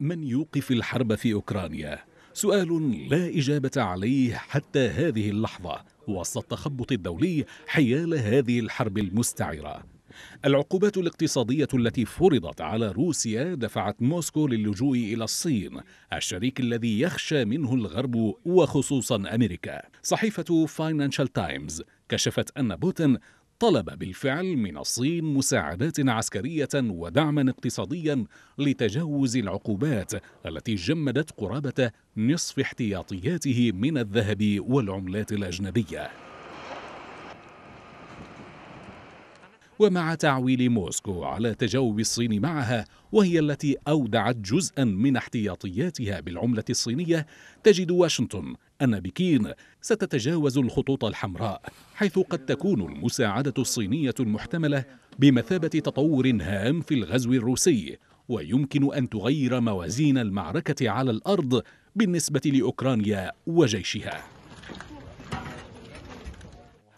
من يوقف الحرب في أوكرانيا؟ سؤال لا إجابة عليه حتى هذه اللحظة وسط التخبط الدولي حيال هذه الحرب المستعرة العقوبات الاقتصادية التي فرضت على روسيا دفعت موسكو للجوء إلى الصين، الشريك الذي يخشى منه الغرب وخصوصا أمريكا. صحيفة فاينانشال تايمز كشفت أن بوتين طلب بالفعل من الصين مساعدات عسكرية ودعما اقتصاديا لتجاوز العقوبات التي جمدت قرابة نصف احتياطياته من الذهب والعملات الأجنبية ومع تعويل موسكو على تجاوب الصين معها وهي التي أودعت جزءا من احتياطياتها بالعملة الصينية تجد واشنطن أن بكين ستتجاوز الخطوط الحمراء حيث قد تكون المساعدة الصينية المحتملة بمثابة تطور هام في الغزو الروسي ويمكن أن تغير موازين المعركة على الأرض بالنسبة لأوكرانيا وجيشها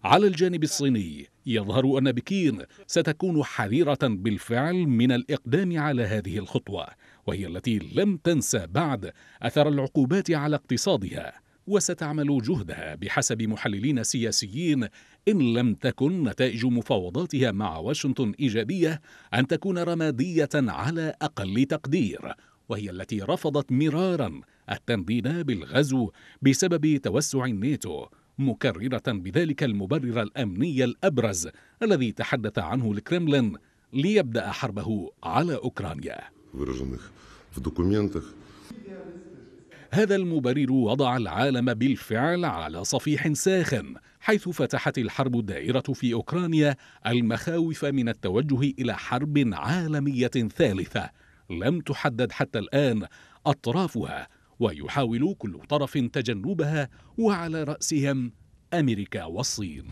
على الجانب الصيني يظهر أن بكين ستكون حذرة بالفعل من الإقدام على هذه الخطوة وهي التي لم تنسى بعد أثر العقوبات على اقتصادها وستعمل جهدها بحسب محللين سياسيين إن لم تكن نتائج مفاوضاتها مع واشنطن إيجابية أن تكون رمادية على أقل تقدير وهي التي رفضت مرارا التنديد بالغزو بسبب توسع الناتو مكررة بذلك المبرر الأمني الأبرز الذي تحدث عنه الكرملين ليبدأ حربه على أوكرانيا هذا المبرر وضع العالم بالفعل على صفيح ساخن حيث فتحت الحرب الدائرة في أوكرانيا المخاوف من التوجه إلى حرب عالمية ثالثة لم تحدد حتى الآن أطرافها ويحاول كل طرف تجنبها وعلى رأسهم أمريكا والصين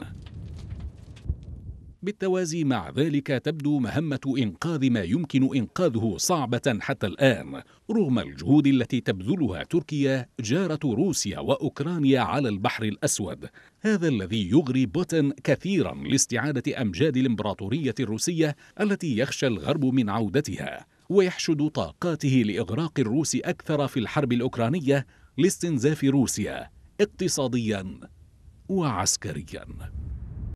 بالتوازي مع ذلك تبدو مهمة إنقاذ ما يمكن إنقاذه صعبة حتى الآن رغم الجهود التي تبذلها تركيا جارة روسيا وأوكرانيا على البحر الأسود هذا الذي يغري بوتن كثيرا لاستعادة أمجاد الإمبراطورية الروسية التي يخشى الغرب من عودتها ويحشد طاقاته لإغراق الروس أكثر في الحرب الأوكرانية لاستنزاف روسيا اقتصاديا وعسكريا